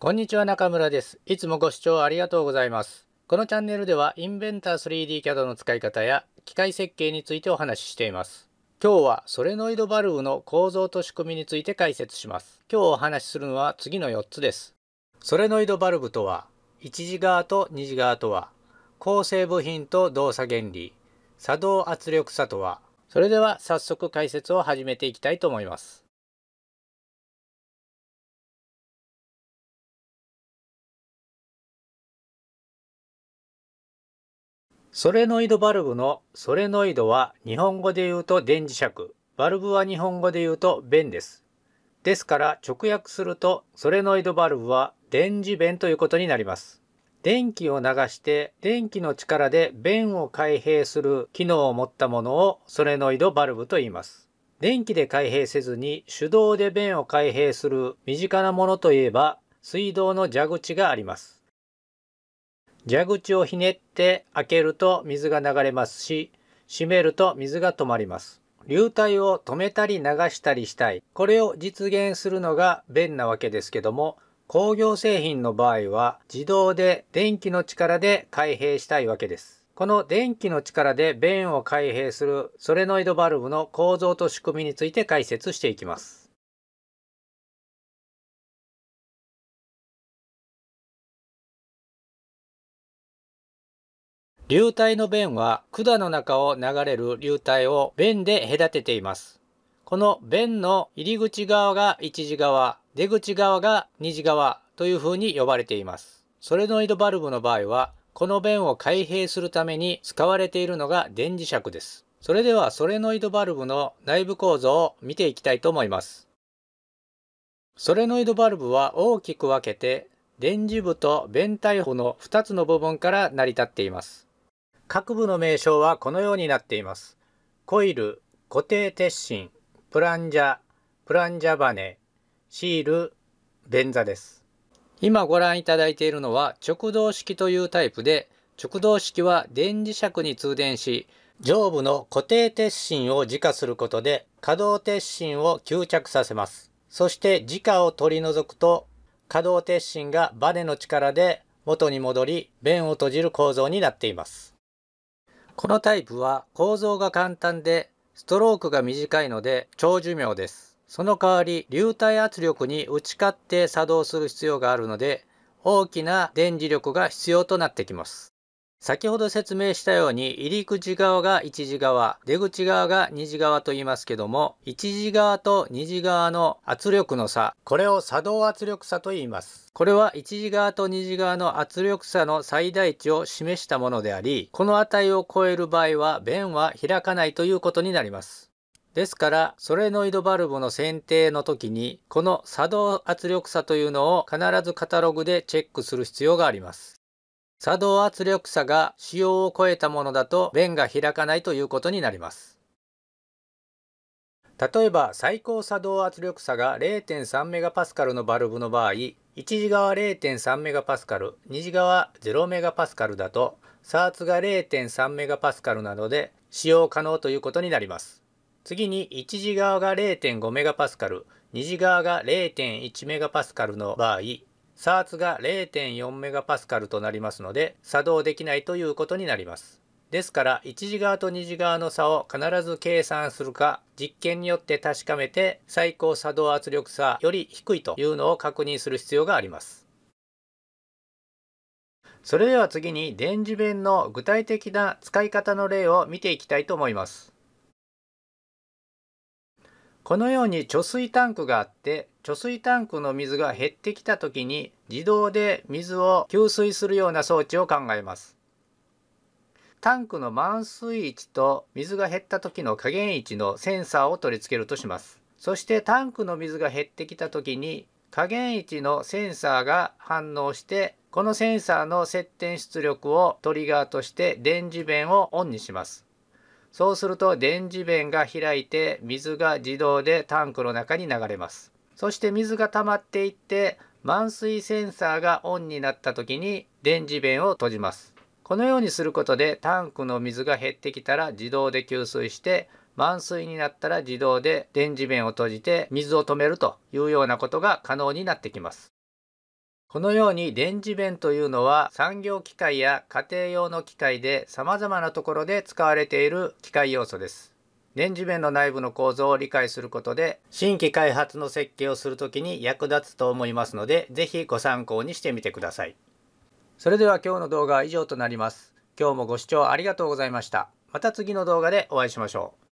こんにちは中村です。いつもご視聴ありがとうございます。このチャンネルではインベンター 3D CAD の使い方や機械設計についてお話ししています。今日はソレノイドバルブの構造と仕組みについて解説します。今日お話しするのは次の4つです。ソレノイドバルブとは、1次側と2次側とは、構成部品と動作原理、作動圧力差とは、それでは早速解説を始めていきたいと思います。ソレノイドバルブのソレノイドは日本語で言うと電磁石、バルブは日本語で言うと弁です。ですから直訳するとソレノイドバルブは電磁弁ということになります。電気を流して電気の力で弁を開閉する機能を持ったものをソレノイドバルブと言います。電気で開閉せずに手動で弁を開閉する身近なものといえば水道の蛇口があります。蛇口をひねって開けると水が流れますし、閉めると水が止まります。流体を止めたり流したりしたい。これを実現するのが便なわけですけども、工業製品の場合は自動で電気の力で開閉したいわけです。この電気の力で便を開閉するソレノイドバルブの構造と仕組みについて解説していきます。流体の弁は管の中を流れる流体を弁で隔てています。この弁の入り口側が1次側、出口側が2次側という風に呼ばれています。ソレノイドバルブの場合は、この弁を開閉するために使われているのが電磁石です。それではソレノイドバルブの内部構造を見ていきたいと思います。ソレノイドバルブは大きく分けて、電磁部と弁体部の2つの部分から成り立っています。各部の名称はこのようになっています。コイル、固定鉄心、プランジャ、プランジャバネ、シール、便座です。今ご覧いただいているのは直動式というタイプで、直動式は電磁石に通電し、上部の固定鉄心を磁化することで可動鉄心を吸着させます。そして磁化を取り除くと可動鉄心がバネの力で元に戻り弁を閉じる構造になっています。このタイプは構造が簡単でストロークが短いので長寿命です。その代わり流体圧力に打ち勝って作動する必要があるので大きな電磁力が必要となってきます。先ほど説明したように入り口側が1次側出口側が2次側と言いますけども1次側と2次側の圧力の差これを作動圧力差と言いますこれは1次側と2次側の圧力差の最大値を示したものでありこの値を超える場合は弁は開かないということになりますですからソレノイドバルブの選定の時にこの作動圧力差というのを必ずカタログでチェックする必要があります作動圧力差が使用を超えたものだと弁が開かないということになります。例えば最高作動圧力差が 0.3MPa のバルブの場合、1次側 0.3MPa、2次側 0MPa だと、サーツが 0.3MPa なので使用可能ということになります。次に1次側が 0.5MPa、2次側が 0.1MPa の場合、サーツが0.4メガパスカルとなりますので、作動できないということになります。ですから、1次側と2次側の差を必ず計算するか、実験によって確かめて、最高作動圧力差より低いというのを確認する必要があります。それでは次に電磁弁の具体的な使い方の例を見ていきたいと思います。このように貯水タンクがあって貯水タンクの水が減ってきた時に自動で水を給水するような装置を考えます。タンクの満水位置と水が減った時の加減位置のセンサーを取り付けるとします。そしてタンクの水が減ってきた時に加減位置のセンサーが反応してこのセンサーの接点出力をトリガーとして電磁弁をオンにします。そうすると電磁弁が開いて水が自動でタンクの中に流れます。そして水が溜まっていって満水センサーがオンになった時に電磁弁を閉じます。このようにすることでタンクの水が減ってきたら自動で給水して満水になったら自動で電磁弁を閉じて水を止めるというようなことが可能になってきます。このように電磁弁というのは産業機械や家庭用の機械で様々なところで使われている機械要素です。電磁面の内部の構造を理解することで新規開発の設計をするときに役立つと思いますので是非ご参考にしてみてください。それでは今日の動画は以上となります。今日もご視聴ありがとうございました。また次の動画でお会いしましょう。